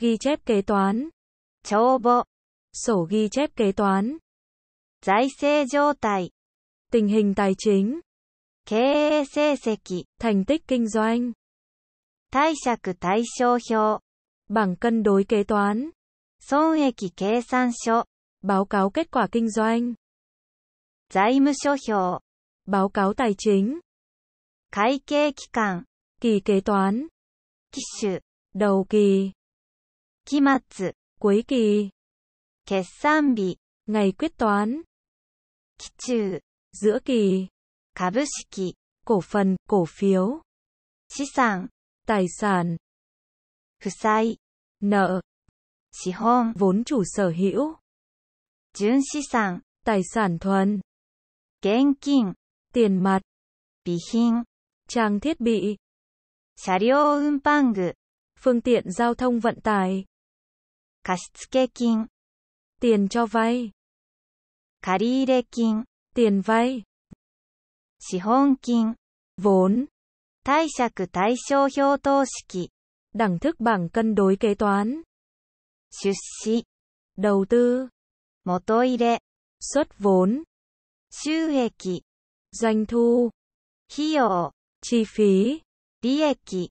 ghi chép kế toán, sổ ghi chép kế toán, tài tình hình tài chính, thành tích kinh doanh, tài bảng cân đối kế toán, kế báo cáo kết quả kinh doanh, báo cáo tài chính, 会計期間、kỳ kế kỳ kỳ kế toán, 機種、đầu kỳ, cuối kỳ, ngày quyết toán, 期中、giữa kỳ, 株式、cổ phần, cổ phiếu, tài sản, 負債、nợ, vốn chủ sở hữu, tài sản thuần, tiền mặt, trang thiết bị, 車両運搬具 phương tiện giao thông vận tải. 貸付金 tiền cho vay. 借入金 tiền vay. shihonkin vốn. taishaku 貸借対照表投式 đẳng thức bảng cân đối kế toán. shushi đầu tư. 元入れ xuất vốn. shuueki doanh thu. 費用 chi phí. 利益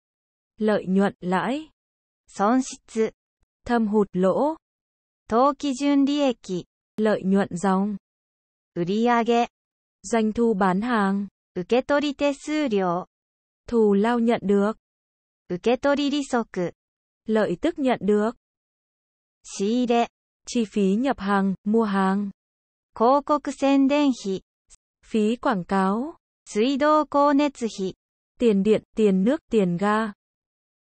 lợi nhuận lãi, 損失 thâm hụt lỗ, kỳ 当期純利益 lợi nhuận dòng, 売上 doanh thu bán hàng, 受け取り手数料 thù lao nhận được, 受け取り利息 lợi tức nhận được, chi 仕入れ chi phí nhập hàng, mua hàng, 広告宣伝費 phí quảng cáo, 水道光熱費 tiền điện, tiền nước, tiền ga.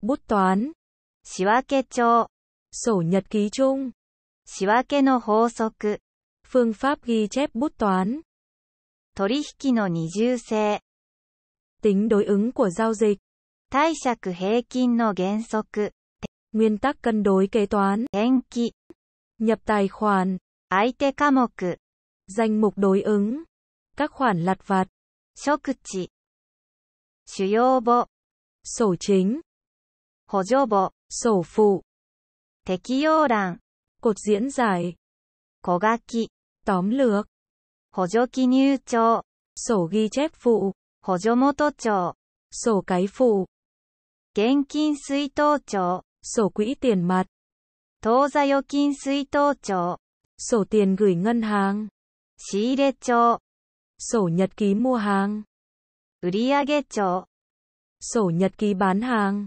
bút toán, sổ nhật ký chung, phương pháp ghi chép bút toán, tính đối ứng của giao dịch, nguyên tắc cân đối kế toán, nhập tài khoản, danh mục đối ứng, các khoản lặt vặt, sổ chính, Hồ dô bộ, sổ phụ. Teki yô đàn. Cột diễn giải. Cô gác kỳ. Tóm lược. Hồ dô kỳ nhu chô. Sổ ghi chép phụ. Hồ dô mô tô chô. Sổ cái phụ. Gen kin suy tô chô. Sổ quỹ tiền mặt. Tô gia yô kin suy tô chô. Sổ tiền gửi ngân hàng. Xí đê chô. Sổ nhật ký mua hàng. sổ nhật ký bán hàng.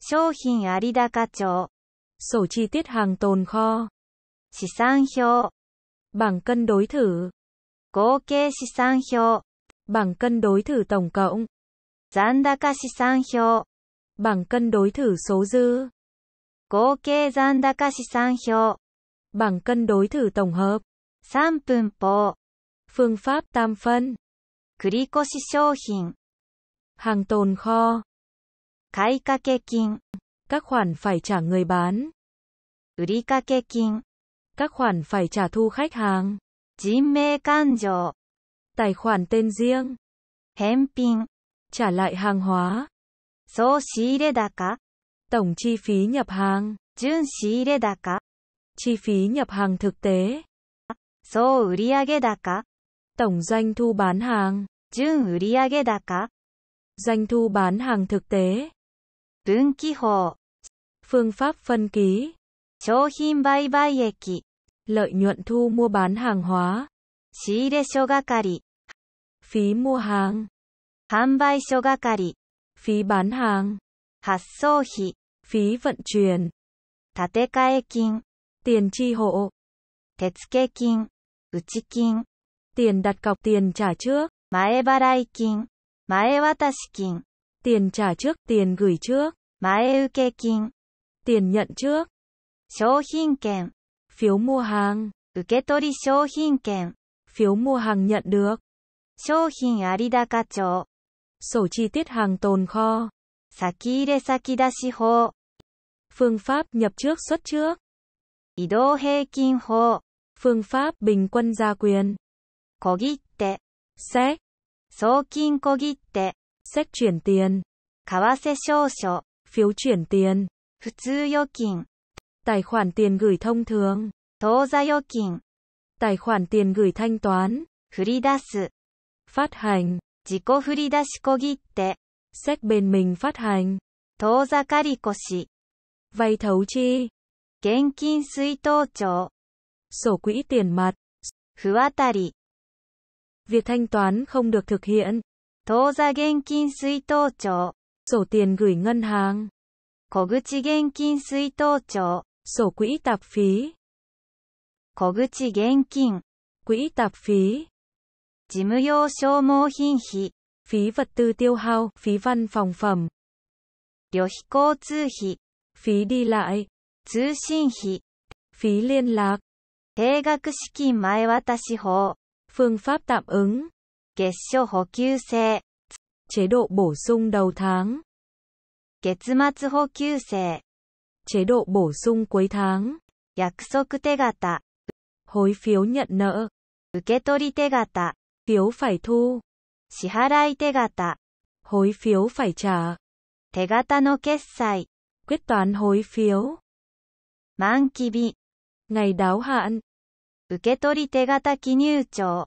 商品有高帳。Sổ chi tiết hàng tồn kho. 資産表。Bảng cân đối thử. 合計資産表。Bảng cân đối thử tổng cộng. 残高資産表。Bảng cân đối thử số dư. 合計残高資産表。Bảng cân đối thử tổng hợp. 3 pháp tam phân. 繰越商品。Hàng tồn kho. 買掛金 các khoản phải trả người bán. 売掛金 các khoản phải trả thu khách hàng. 人名勘定 tài khoản tên riêng. 返品 trả lại hàng hóa. 総仕入れ高 tổng chi phí nhập hàng. Jun 純仕入れ高 chi phí nhập hàng thực tế. 総売上高 tổng doanh thu bán hàng. Jun 純売上高 doanh thu bán hàng thực tế phương pháp phân ký, 商品売買益 lợi nhuận thu mua bán hàng hóa, 仕入れ諸係 phí mua hàng, 販売諸係 phí bán hàng, 発送費 phí vận chuyển, 建て替え金 tiền chi hộ, 手付金、内金 tiền đặt cọc tiền trả trước, 前払い金、前渡し金 tiền trả trước, tiền gửi trước, tiền nhận trước, phiếu mua hàng, phiếu mua hàng nhận được, sổ chi tiết hàng tồn kho, phương pháp nhập trước xuất trước, phương pháp bình quân gia quyền, 小切手、sẽ, 送金小切手、xét chuyển tiền, kawase 為替証書, phiếu chuyển tiền, futsu 普通預金, tài khoản tiền gửi thông thường, 当座預金, tài khoản tiền gửi thanh toán, 振り出す, phát hành, jiko kogitte, xét bên mình phát hành, karikoshi, vay thấu chi, 現金水頭帳, sổ quỹ tiền mặt, 不渡り, việc thanh toán không được thực hiện, 当座現金水頭帳。Sổ tiền gửi ngân hàng. 小口現金水頭帳。Sổ quỹ tạp phí. 小口現金。Quỹ tạp phí. 事務用消耗品費。Phí vật tư tiêu hao, phí văn phòng phẩm. 旅費交通費。Phí đi lại. 通信費。Phí liên lạc. 定額資金前渡し法。Phương pháp tạm ứng chế độ bổ sung đầu tháng 月末補給制 chế độ bổ sung cuối tháng tegata hối phiếu nhận nợ tegata phiếu phải thu shiharai tegata hối phiếu phải trả tegata no 手形の決済 quyết toán hối phiếu 満期日 ngày đáo hạn tegata 受け取り手形記入帳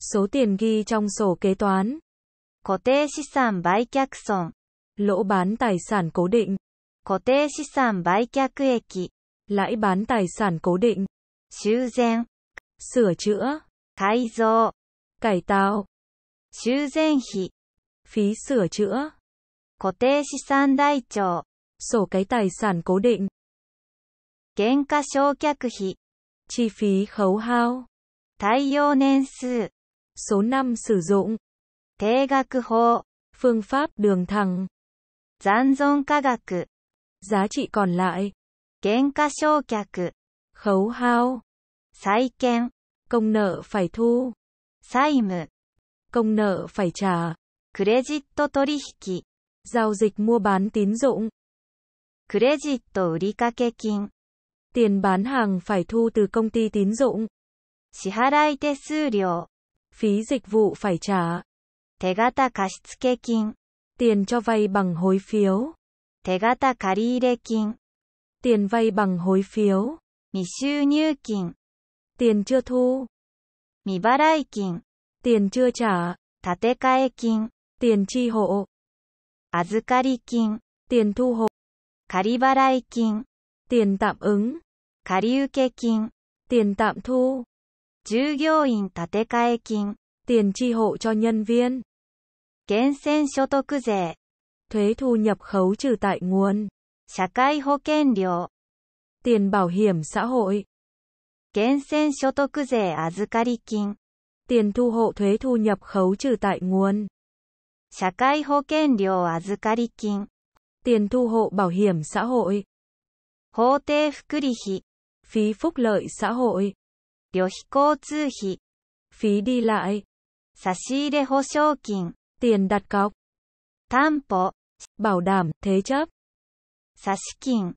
Số tiền ghi trong sổ kế toán. Cố tê sĩ sản bái kyak son. Lỗ bán tài sản cố định. Cố tê sĩ sản bái kyak eki. Lãi bán tài sản cố định. Sưu zen. Sửa chữa. Cải dô. Cải tạo. Sưu zen hi. Phí sửa chữa. Cố tê sĩ sản đại trò. Sổ cái tài sản cố định. Genka 焼却費。chi phí khấu hao. 耐用年数。Số 5 sử dụng. Thế gạc Phương pháp đường thẳng. Gián dôn ca gạc. Giá trị còn lại. Kén ca Khấu hao. Sai kén. Công nợ phải thu. Sai Công nợ phải trả. Credit torihiki. Giao dịch mua bán tín dụng. Credit urikakekin. Tiền bán hàng phải thu từ công ty tín dụng. 支払い手数料 phí dịch vụ phải trả. 手形貸付金 tiền cho vay bằng hối phiếu. 手形借入金 tiền vay bằng hối phiếu. 未収入金 tiền chưa thu. 未払い金 tiền chưa trả. 建て替え金 tiền chi hộ. 預かり金 tiền thu hộ. 仮払い金 tiền tạm ứng. 借受金 tiền tạm thu tiền chi hộ cho nhân viên, 源泉所得税、thuế thu nhập khấu trừ tại nguồn, 社会保険料、tiền bảo hiểm xã hội, 源泉所得税預かり金、tiền thu hộ thuế thu nhập khấu trừ tại nguồn, 社会保険料預かり金、tiền thu hộ bảo hiểm xã hội, Phí phúc lợi xã hội, 旅費交通費 phí đi lại, 差し入れ保証金 tiền đặt cọc, 担保 bảo đảm, thế chấp, 差し金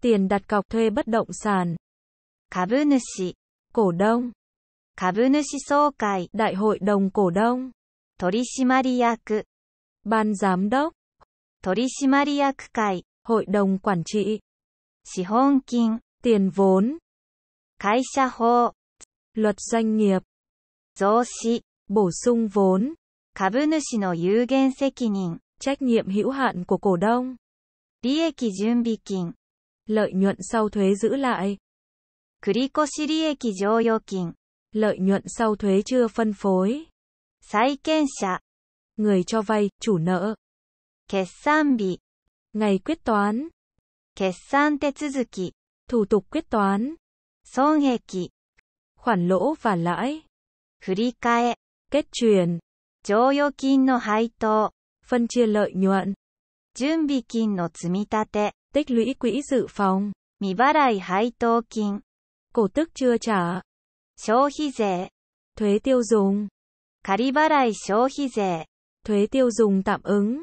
tiền đặt cọc thuê bất động sản, 株主 cổ đông, 株主総会 đại hội đồng cổ đông, 取締役 ban giám đốc, 取締役会 hội đồng quản trị, 資本金 tiền vốn cái xã hộ. Luật doanh nghiệp. Dô xị. Bổ sung vốn. Kabunushi no yugen sekinin. Trách nhiệm hữu hạn của cổ đông. bị kinh, Lợi nhuận sau thuế giữ lại. Kurikoshi rieki joyokin. Lợi nhuận sau thuế chưa phân phối. Sai kensha. Người cho vay, chủ nợ. Kessanbi. Ngày quyết toán. Kessan tetsuzuki. Thủ tục quyết toán. Son heki. Khoản lỗ và lãi. Furikae. Kết chuyển. Joyokin no haito. Phân chia lợi nhuận. Junbikin no tsumitate. Tích lũy quỹ dự phòng. Mibarai haito kin. Cổ tức chưa trả. Shouhizei. Thuế tiêu dùng. Karibarai shouhizei. Thuế tiêu dùng tạm ứng.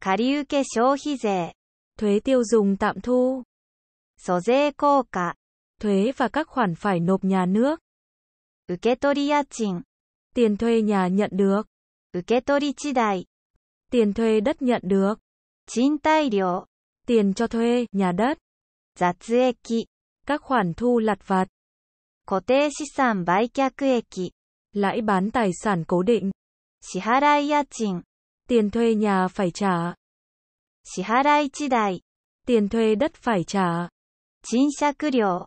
Kariuke shouhizei. Thuế tiêu dùng tạm thu. 租税効果 thuế và các khoản phải nộp nhà nước. 受取家賃 Tiền thuê nhà nhận được. 受取地代 Tiền thuê đất nhận được. 賃貸料 Tiền cho thuê, nhà đất. 雑益 Các khoản thu lặt vặt. 固定資産売却益 Lãi bán tài sản cố định. 支払い家賃 Tiền thuê nhà phải trả. 支払い地代 Tiền thuê đất phải trả. 賃借料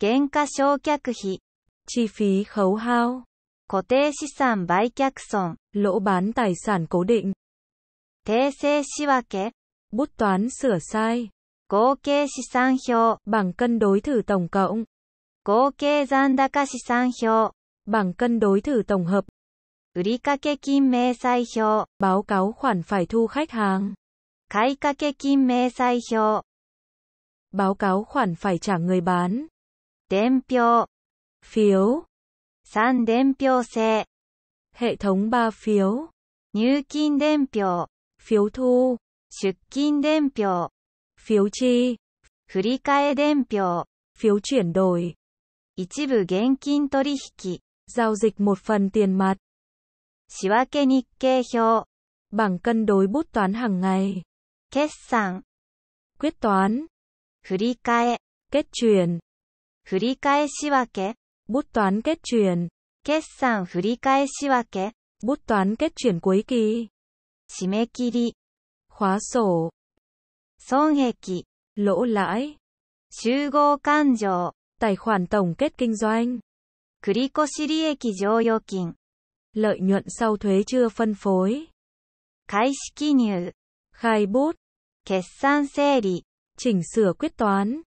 減価償却費 chi phí khấu hao, 固定資産売却損 lỗ bán tài sản cố định, 訂正仕分け bút toán sửa sai, 合計資産表 bảng cân đối thử tổng cộng, 合計残高資産表 bảng cân đối thử tổng hợp, 売掛金明細表 báo cáo khoản phải thu khách hàng, 買掛金明細表 báo cáo khoản phải trả người bán, phiếu, 伝票、phiếu, 三伝票制, hệ thống ba phiếu, 入金伝票, phiếu thu, xuất 出金伝票, phiếu chi, cae 振り替え伝票, phiếu chuyển đổi, 一部現金取引, giao dịch một phần tiền mặt, 仕分け日経表, bảng cân đối bút toán hàng ngày, 決算, quyết toán, 振り替え, kết chuyển, bút toán kết chuyển, bút toán kết chuyển cuối kỳ, 締め切り、khóa sổ, lỗ lãi, tài khoản tổng kết kinh doanh, lợi nhuận sau thuế chưa phân phối, khai bút, chỉnh sửa quyết toán,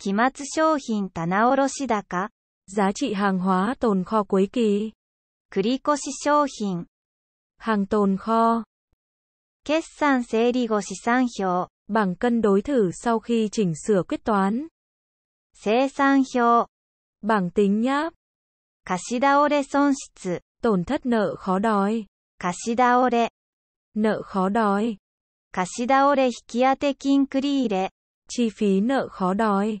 期末商品棚卸高、giá trị hàng hóa tồn kho cuối kỳ, 繰越商品、hàng tồn kho, 決算整理後資産表、bảng cân đối thử sau khi chỉnh sửa quyết toán, 生産表、bảng tính nháp, 貸し倒れ損失、tổn thất nợ khó đói, 貸し倒れ、nợ khó đói, 貸し倒れ引き当て金繰り入れ、chi phí nợ khó đói.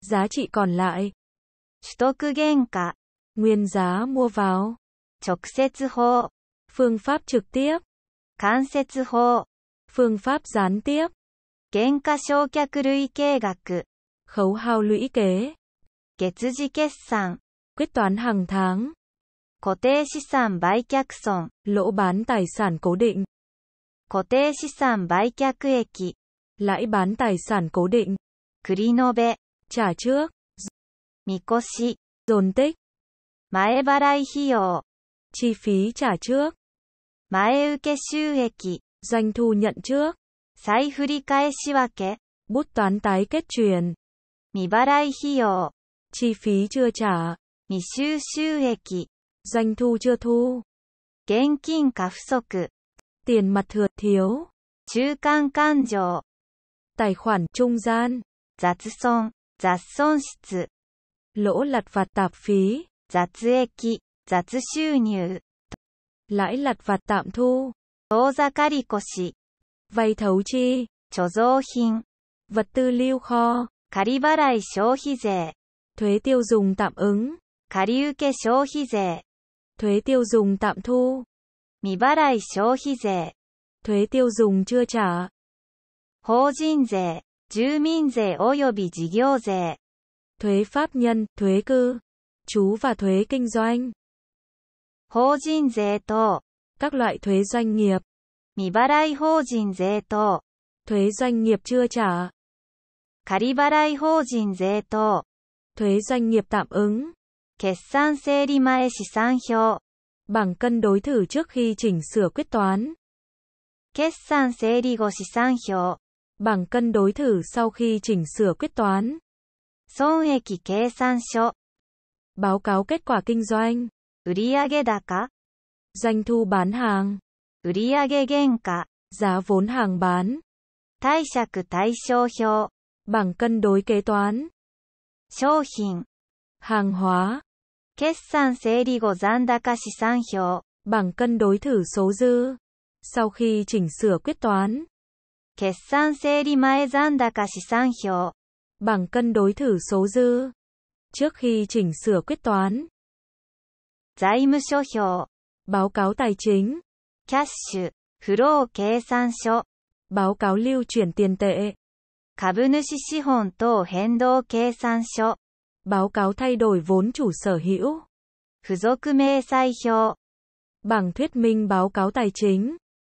Giá trị còn lại. 取得原価 Nguyên giá mua vào. 直接法 Phương pháp trực tiếp. 間接法 Phương pháp gián tiếp. 原価償却累計額 Khấu hao lũy kế. 月次決算 Quyết toán hàng tháng. 固定資産売却損 Lỗ bán tài sản cố định. 固定資産売却益 Lãi bán tài sản cố định. 繰り延べ trả trước, mikoshi, dồn tích, maebarai barai hiyo, chi phí trả trước, maeuke uke shueki, doanh thu nhận trước, sai furikaeshi wake, bút toán tái kết chuyển, mibarai hiyo, chi phí chưa trả, mishu shueki, doanh thu chưa thu, genkin ka fusoku, tiền mặt thừa thiếu, chu kanjo, tài khoản trung gian, zatsuson, lỗ lặt vặt tạp phí, lãi lặt vặt tạm thu, 当座借越 vay thấu chi, vật tư lưu kho, 仮払い消費税、thuế tiêu dùng tạm ứng, 借受消費税、thuế tiêu dùng tạm thu, 未払い消費税、thuế tiêu dùng chưa trả, 法人税、住民税及び事業税. Thuế pháp nhân, thuế cư, chú và thuế kinh doanh. Hô jin dê to. Các loại thuế doanh nghiệp. Mì barai hô jin dê to. Thuế doanh nghiệp chưa trả. Cari barai hô jin dê to. Thuế doanh nghiệp tạm ứng. Kết san sê đi mae shi san hyo. bảng cân đối thử trước khi chỉnh sửa quyết toán. Kết san sê đi go shi san hyo. Bảng cân đối thử sau khi chỉnh sửa quyết toán. 損益計算書 Báo cáo kết quả kinh doanh. 売上高 Doanh thu bán hàng. 売上原価 Giá vốn hàng bán. 貸借対照表 Bảng cân đối kế toán. 商品 Hàng hóa. 決算整理後残高資産表 Bảng cân đối thử số dư. Sau khi chỉnh sửa quyết toán. 決算整理前残高資産表. Bảng cân đối thử số dư. Trước khi chỉnh sửa quyết toán. Báo cáo tài chính. Cash, flow 計算書. Báo cáo lưu chuyển tiền tệ. 株主資本等変動計算書. Báo cáo thay đổi vốn chủ sở hữu. Phụ thuộc minh Bảng thuyết minh báo cáo tài chính.